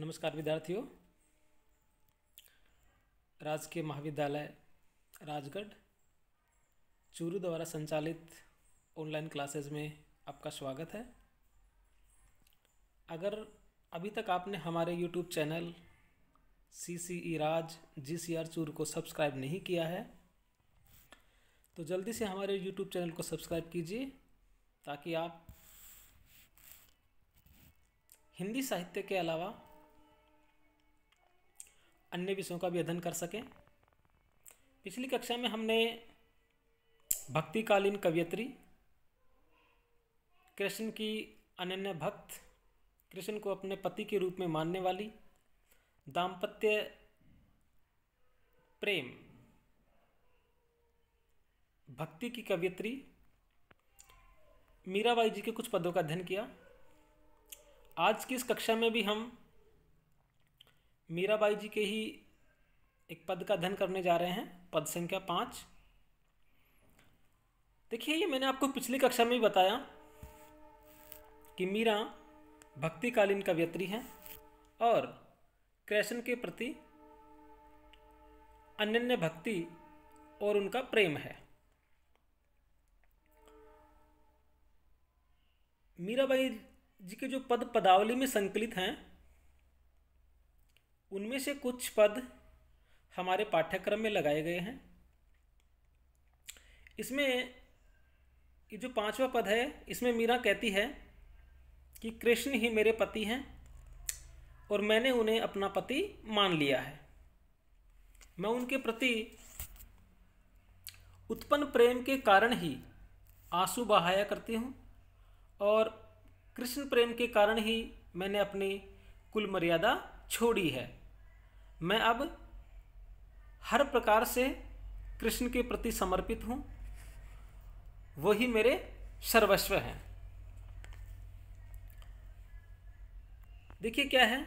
नमस्कार विद्यार्थियों राजकीय महाविद्यालय राजगढ़ चूरू द्वारा संचालित ऑनलाइन क्लासेस में आपका स्वागत है अगर अभी तक आपने हमारे YouTube channel C C E Raj G C R Churu को सब्सक्राइब नहीं किया है तो जल्दी से हमारे यूट्यूब चैनल को सब्सक्राइब कीजिए ताकि आप हिंदी साहित्य के अलावा अन्य विषयों का भी अध्ययन कर सकें पिछली कक्षा में हमने भक्तिकालीन कवियत्री कृष्ण की अनन्य भक्त कृष्ण को अपने पति के रूप में मानने वाली दाम्पत्य प्रेम भक्ति की कवियत्री मीराबाई जी के कुछ पदों का अध्ययन किया आज की इस कक्षा में भी हम मीराबाई जी के ही एक पद का अध्ययन करने जा रहे हैं पद संख्या पाँच देखिए ये मैंने आपको पिछली कक्षा में भी बताया कि मीरा भक्तिकालीन कवियत्री हैं और कृष्ण के प्रति अनन्य भक्ति और उनका प्रेम है मीराबाई जी के जो पद पदावली में संकलित हैं उनमें से कुछ पद हमारे पाठ्यक्रम में लगाए गए हैं इसमें ये जो पांचवा पद है इसमें मीरा कहती है कि कृष्ण ही मेरे पति हैं और मैंने उन्हें अपना पति मान लिया है मैं उनके प्रति उत्पन्न प्रेम के कारण ही आंसू बहाया करती हूँ और कृष्ण प्रेम के कारण ही मैंने अपनी कुल मर्यादा छोड़ी है मैं अब हर प्रकार से कृष्ण के प्रति समर्पित हूँ वही मेरे सर्वस्व हैं देखिए क्या है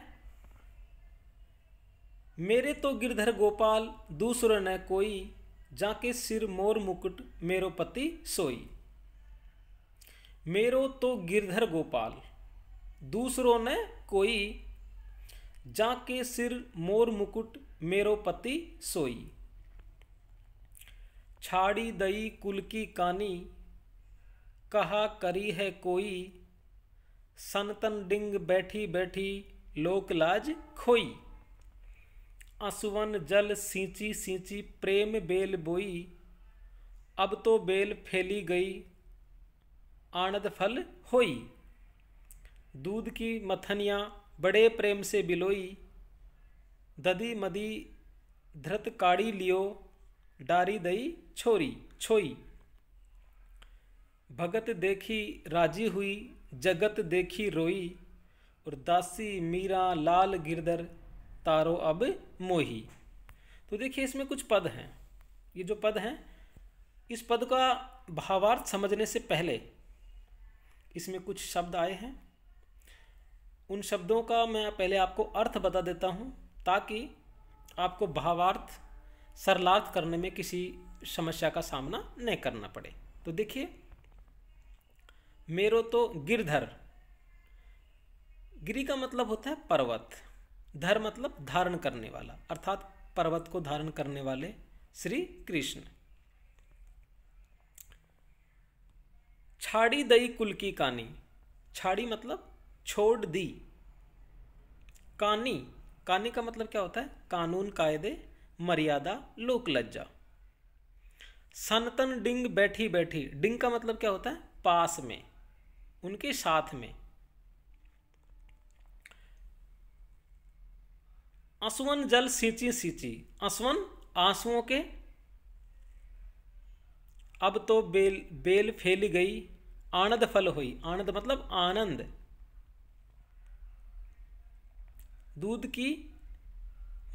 मेरे तो गिरधर गोपाल दूसर न कोई जाके सिर मोर मुकुट मेरो पति सोई मेरो तो गिरधर गोपाल दूसरों ने कोई जाके सिर मोर मुकुट मेरो पति सोई छाड़ी दई कुल की कानी कहा करी है कोई सनतन डिंग बैठी बैठी लोकलाज खोई असुवन जल सींची सींची प्रेम बेल बोई अब तो बेल फैली गई आनंद फल होई दूध की मथनियाँ बड़े प्रेम से बिलोई ददी मदी धृत काड़ी लियो डारी दई छोरी छोई भगत देखी राजी हुई जगत देखी रोई और दासी मीरा लाल गिरदर तारो अब मोही तो देखिए इसमें कुछ पद हैं ये जो पद हैं इस पद का भावार्थ समझने से पहले इसमें कुछ शब्द आए हैं उन शब्दों का मैं पहले आपको अर्थ बता देता हूँ ताकि आपको भावार्थ सरलार्थ करने में किसी समस्या का सामना नहीं करना पड़े तो देखिए मेरो तो गिरधर गिरी का मतलब होता है पर्वत धर मतलब धारण करने वाला अर्थात पर्वत को धारण करने वाले श्री कृष्ण छाड़ी दई कुल की कहानी छाड़ी मतलब छोड़ दी कानी कानी का मतलब क्या होता है कानून कायदे मर्यादा लोक लज्जा सनतन डिंग बैठी बैठी डिंग का मतलब क्या होता है पास में उनके साथ में असवन जल सींची सींची असवन आंसुओं के अब तो बेल बेल फैली गई आनंद फल हुई आनंद मतलब आनंद दूध की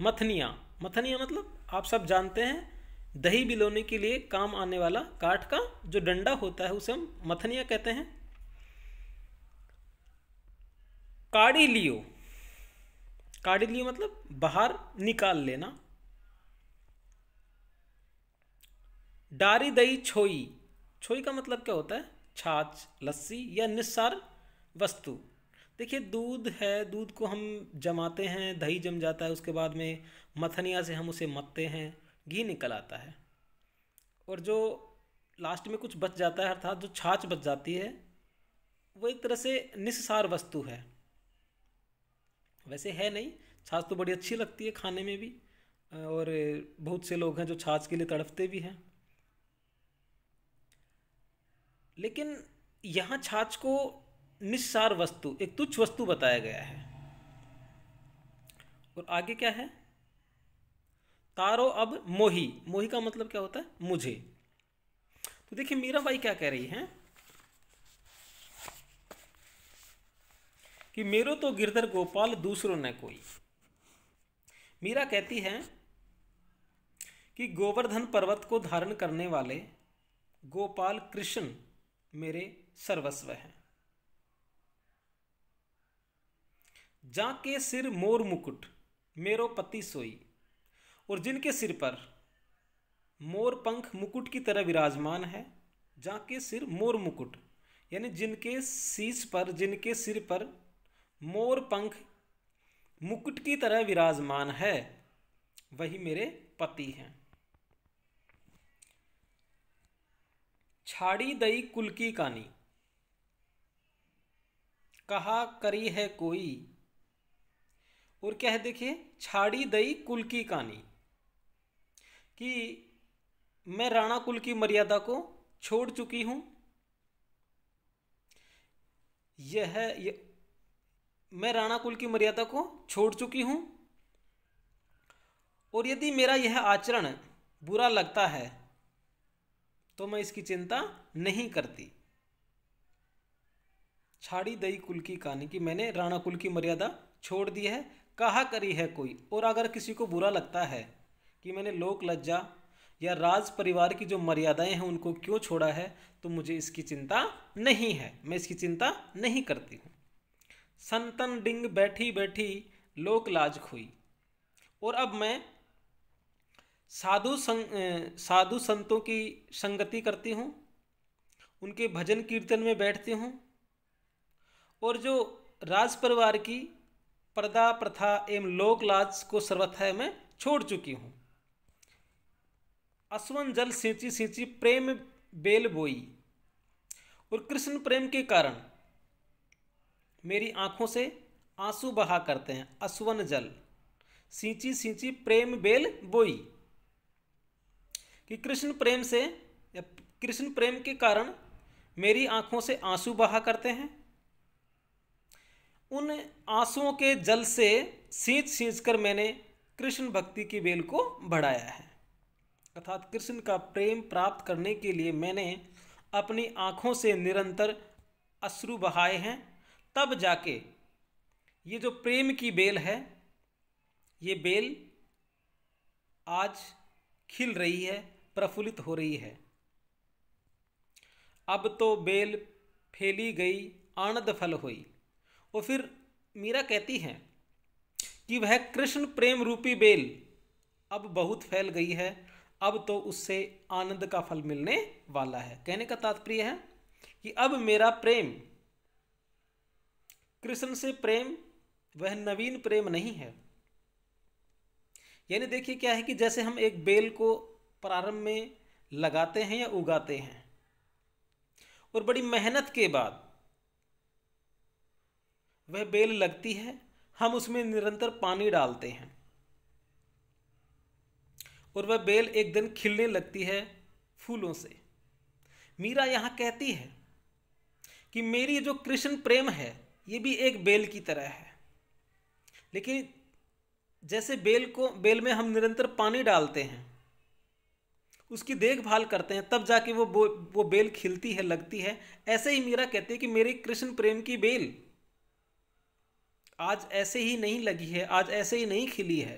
मथनियाँ मथनियाँ मतलब आप सब जानते हैं दही बिलोने के लिए काम आने वाला काठ का जो डंडा होता है उसे हम मथनिया कहते हैं काढ़ी लियो काढ़ी लियो मतलब बाहर निकाल लेना डारी दही छोई छोई का मतलब क्या होता है छाछ लस्सी या निस्सार वस्तु देखिए दूध है दूध को हम जमाते हैं दही जम जाता है उसके बाद में मथनिया से हम उसे मथते हैं घी निकल आता है और जो लास्ट में कुछ बच जाता है अर्थात जो छाछ बच जाती है वो एक तरह से निस्सार वस्तु है वैसे है नहीं छाछ तो बड़ी अच्छी लगती है खाने में भी और बहुत से लोग हैं जो छाछ के लिए तड़पते भी हैं लेकिन यहाँ छाछ को निस्सार वस्तु एक तुच्छ वस्तु बताया गया है और आगे क्या है तारो अब मोही मोही का मतलब क्या होता है मुझे तो देखिए भाई क्या कह रही हैं कि मेरो तो गिरधर गोपाल दूसरों ने कोई मीरा कहती है कि गोवर्धन पर्वत को धारण करने वाले गोपाल कृष्ण मेरे सर्वस्व हैं जाके सिर मोर मुकुट मेरो पति सोई और जिनके सिर पर मोर पंख मुकुट की तरह विराजमान है जाके सिर मोर मुकुट यानी जिनके शीश पर जिनके सिर पर मोर पंख मुकुट की तरह विराजमान है वही मेरे पति हैं छाड़ी दई कुल की कानी कहा करी है कोई और क्या है देखिए छाड़ी दई कुल की कहानी कि मैं राणा कुल की मर्यादा को छोड़ चुकी हूं यह यह मैं राणा कुल की मर्यादा को छोड़ चुकी हूं और यदि मेरा यह आचरण बुरा लगता है तो मैं इसकी चिंता नहीं करती छाड़ी दई कुल की कहानी कि मैंने राणा कुल की मर्यादा छोड़ दी है कहा करी है कोई और अगर किसी को बुरा लगता है कि मैंने लोक लज्जा या राज परिवार की जो मर्यादाएं हैं उनको क्यों छोड़ा है तो मुझे इसकी चिंता नहीं है मैं इसकी चिंता नहीं करती हूँ संतन डिंग बैठी बैठी लोक लाज खोई और अब मैं साधु संग साधु संतों की संगति करती हूँ उनके भजन कीर्तन में बैठती हूँ और जो राज परिवार की पर्दा प्रथा एवं लोक लाज को सर्वथा मैं छोड़ चुकी हूँ अश्वन जल सिंची सिंची प्रेम बेल बोई और कृष्ण प्रेम के कारण मेरी आँखों से आंसू बहा करते हैं अश्वन जल सिंची सिंची प्रेम बेल बोई कि कृष्ण प्रेम से कृष्ण प्रेम के कारण मेरी आँखों से आंसू बहा करते हैं उन आंसुओं के जल से सींच सींच कर मैंने कृष्ण भक्ति की बेल को बढ़ाया है अर्थात कृष्ण का प्रेम प्राप्त करने के लिए मैंने अपनी आँखों से निरंतर अश्रु बहाए हैं तब जाके ये जो प्रेम की बेल है ये बेल आज खिल रही है प्रफुल्लित हो रही है अब तो बेल फैली गई आनंद फल हुई और फिर मीरा कहती हैं कि वह कृष्ण प्रेम रूपी बेल अब बहुत फैल गई है अब तो उससे आनंद का फल मिलने वाला है कहने का तात्पर्य है कि अब मेरा प्रेम कृष्ण से प्रेम वह नवीन प्रेम नहीं है यानी देखिए क्या है कि जैसे हम एक बेल को प्रारंभ में लगाते हैं या उगाते हैं और बड़ी मेहनत के बाद वह बेल लगती है हम उसमें निरंतर पानी डालते हैं और वह बेल एक दिन खिलने लगती है फूलों से मीरा यहाँ कहती है कि मेरी जो कृष्ण प्रेम है ये भी एक बेल की तरह है लेकिन जैसे बेल को बेल में हम निरंतर पानी डालते हैं उसकी देखभाल करते हैं तब जाके वो वो बेल खिलती है लगती है ऐसे ही मीरा कहती है कि मेरी कृष्ण प्रेम की बेल आज ऐसे ही नहीं लगी है आज ऐसे ही नहीं खिली है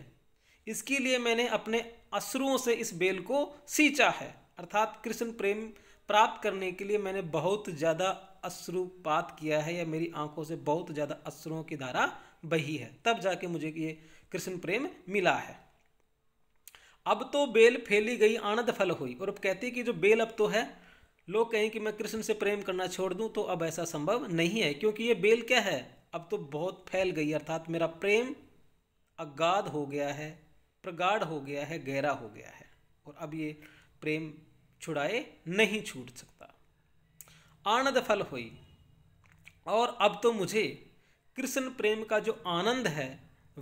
इसके लिए मैंने अपने अश्रुओं से इस बेल को सींचा है अर्थात कृष्ण प्रेम प्राप्त करने के लिए मैंने बहुत ज़्यादा अश्रुपात किया है या मेरी आंखों से बहुत ज़्यादा अश्रुओं की धारा बही है तब जाके मुझे ये कृष्ण प्रेम मिला है अब तो बेल फैली गई आनंद फल हुई और अब कहते कि जो बेल अब तो है लोग कहें कि मैं कृष्ण से प्रेम करना छोड़ दूं तो अब ऐसा संभव नहीं है क्योंकि ये बेल क्या है अब तो बहुत फैल गई अर्थात मेरा प्रेम अगाध हो गया है प्रगाढ़ हो गया है गहरा हो गया है और अब ये प्रेम छुड़ाए नहीं छूट सकता आनंद फल हुई और अब तो मुझे कृष्ण प्रेम का जो आनंद है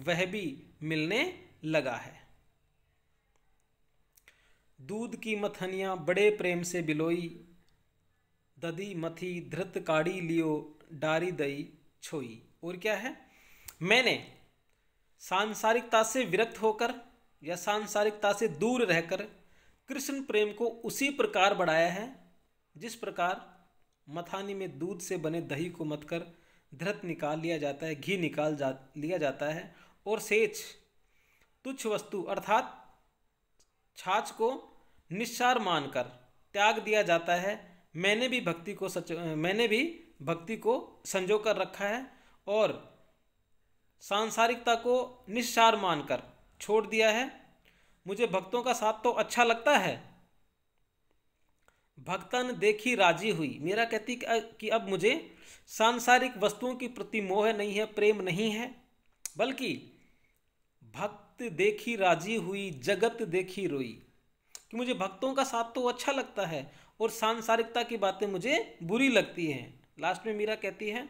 वह भी मिलने लगा है दूध की मथनियाँ बड़े प्रेम से बिलोई ददी मथी धृत काढ़ी लियो डारी दई छोई और क्या है मैंने सांसारिकता से विरक्त होकर या सांसारिकता से दूर रहकर कृष्ण प्रेम को उसी प्रकार बढ़ाया है जिस प्रकार मथानी में दूध से बने दही को मथकर धृत निकाल लिया जाता है घी निकाल जा लिया जाता है और सेच तुच्छ वस्तु अर्थात छाछ को निस्सार मानकर त्याग दिया जाता है मैंने भी भक्ति को सच मैंने भी भक्ति को संजो कर रखा है और सांसारिकता को निस्सार मानकर छोड़ दिया है मुझे भक्तों का साथ तो अच्छा लगता है भक्तन देखी राजी हुई मेरा कहती कि अब मुझे सांसारिक वस्तुओं की प्रति मोह नहीं है प्रेम नहीं है बल्कि भक्त देखी राजी हुई जगत देखी रोई कि मुझे भक्तों का साथ तो अच्छा लगता है और सांसारिकता की बातें मुझे बुरी लगती हैं लास्ट में मीरा कहती है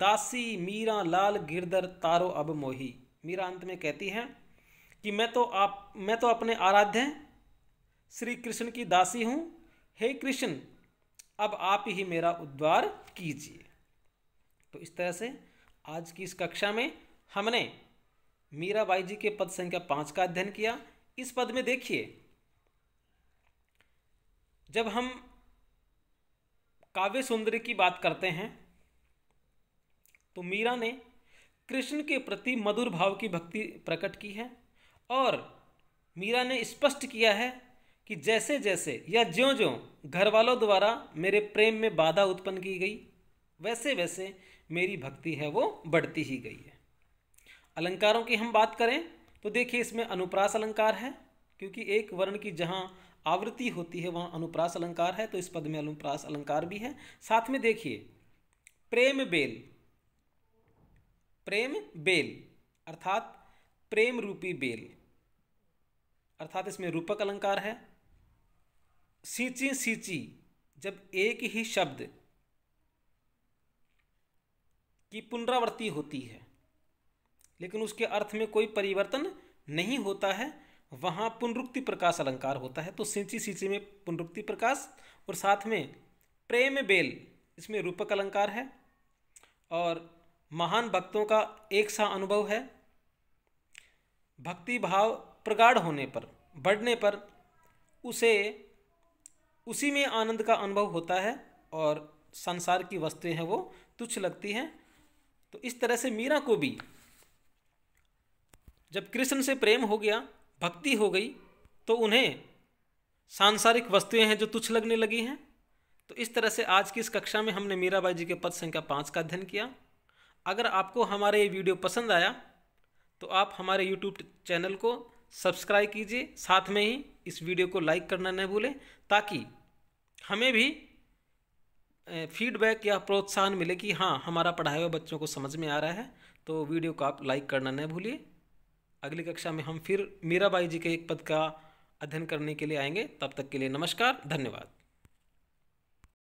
दासी मीरा लाल गिरदर तारो अब मोही मीरा अंत में कहती है कि मैं तो आप मैं तो अपने आराध्य श्री कृष्ण की दासी हूँ हे कृष्ण अब आप ही मेरा उद्वार कीजिए तो इस तरह से आज की इस कक्षा में हमने मीराबाई जी के पद संख्या पाँच का अध्ययन किया इस पद में देखिए जब हम काव्य सुंदरी की बात करते हैं तो मीरा ने कृष्ण के प्रति मधुर भाव की भक्ति प्रकट की है और मीरा ने स्पष्ट किया है कि जैसे जैसे या ज्यो ज्यो घर वालों द्वारा मेरे प्रेम में बाधा उत्पन्न की गई वैसे वैसे मेरी भक्ति है वो बढ़ती ही गई है अलंकारों की हम बात करें तो देखिए इसमें अनुप्रास अलंकार है क्योंकि एक वर्ण की जहाँ आवृत्ति होती है वहाँ अनुप्रास अलंकार है तो इस पद में अनुप्रास अलंकार भी है साथ में देखिए प्रेम बेल प्रेम बेल अर्थात प्रेम रूपी बेल अर्थात इसमें रूपक अलंकार है सींची सींची जब एक ही शब्द की पुनरावृत्ति होती है लेकिन उसके अर्थ में कोई परिवर्तन नहीं होता है वहाँ पुनरुक्ति प्रकाश अलंकार होता है तो सिंची सिंची में पुनरुक्ति प्रकाश और साथ में प्रेम बेल इसमें रूपक अलंकार है और महान भक्तों का एक सा अनुभव है भक्ति भाव प्रगाढ़ होने पर बढ़ने पर उसे उसी में आनंद का अनुभव होता है और संसार की वस्तुएं हैं वो तुच्छ लगती हैं तो इस तरह से मीरा को भी जब कृष्ण से प्रेम हो गया भक्ति हो गई तो उन्हें सांसारिक वस्तुएं हैं जो तुच्छ लगने लगी हैं तो इस तरह से आज की इस कक्षा में हमने मीराबाई जी के पद संख्या पाँच का अध्ययन किया अगर आपको हमारे ये वीडियो पसंद आया तो आप हमारे यूट्यूब चैनल को सब्सक्राइब कीजिए साथ में ही इस वीडियो को लाइक करना न भूलें ताकि हमें भी फीडबैक या प्रोत्साहन मिले कि हाँ हमारा पढ़ाया हुआ बच्चों को समझ में आ रहा है तो वीडियो को आप लाइक करना न भूलिए अगली कक्षा में हम फिर मीराबाई जी के एक पद का अध्ययन करने के लिए आएंगे तब तक के लिए नमस्कार धन्यवाद